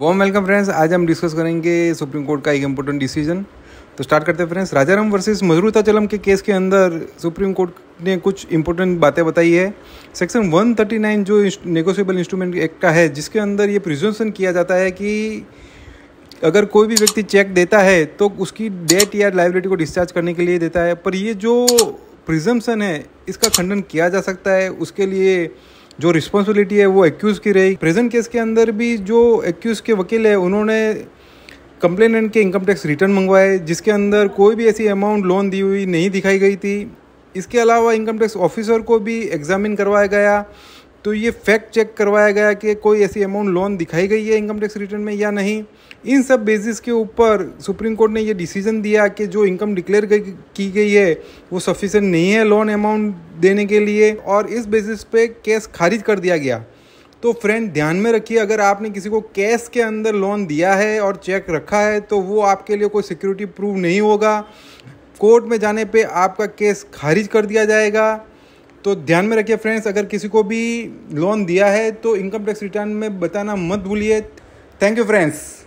warm welcome friends आज हम discuss करेंगे सुप्रीम कोर्ट का एक इम्पोर्टेंट डिसीजन तो स्टार्ट करते हैं फ्रेंड्स राजाराम वर्सेस चलम के केस के अंदर सुप्रीम कोर्ट ने कुछ इंपॉर्टेंट बातें बताई है सेक्शन 139 जो नेगोशियबल इंस्ट्रूमेंट एक्ट का है जिसके अंदर ये प्रिजर्वेशन किया जाता है कि अगर कोई भी व्यक्ति चेक देता है तो उसकी डेट या लाइबिलिटी को डिस्चार्ज करने के लिए देता है पर ये जो प्रिजम्पन है इसका खंडन किया जा सकता है उसके लिए जो रिस्पॉन्सिबिलिटी है वो एक्यूज की रही प्रेजेंट केस के अंदर भी जो एक्यूज के वकील है उन्होंने कंप्लेनेंट के इनकम टैक्स रिटर्न मंगवाए जिसके अंदर कोई भी ऐसी अमाउंट लोन दी हुई नहीं दिखाई गई थी इसके अलावा इनकम टैक्स ऑफिसर को भी एग्जामिन करवाया गया तो ये फैक्ट चेक करवाया गया कि कोई ऐसी अमाउंट लोन दिखाई गई है इनकम टैक्स रिटर्न में या नहीं इन सब बेसिस के ऊपर सुप्रीम कोर्ट ने ये डिसीजन दिया कि जो इनकम डिक्लेयर की गई है वो सफिशेंट नहीं है लोन अमाउंट देने के लिए और इस बेसिस पे केस खारिज कर दिया गया तो फ्रेंड ध्यान में रखिए अगर आपने किसी को कैश के अंदर लोन दिया है और चेक रखा है तो वो आपके लिए कोई सिक्योरिटी प्रूव नहीं होगा कोर्ट में जाने पे आपका केस खारिज कर दिया जाएगा तो ध्यान में रखिए फ्रेंड्स अगर किसी को भी लोन दिया है तो इनकम टैक्स रिटर्न में बताना मत भूलिए थैंक यू फ्रेंड्स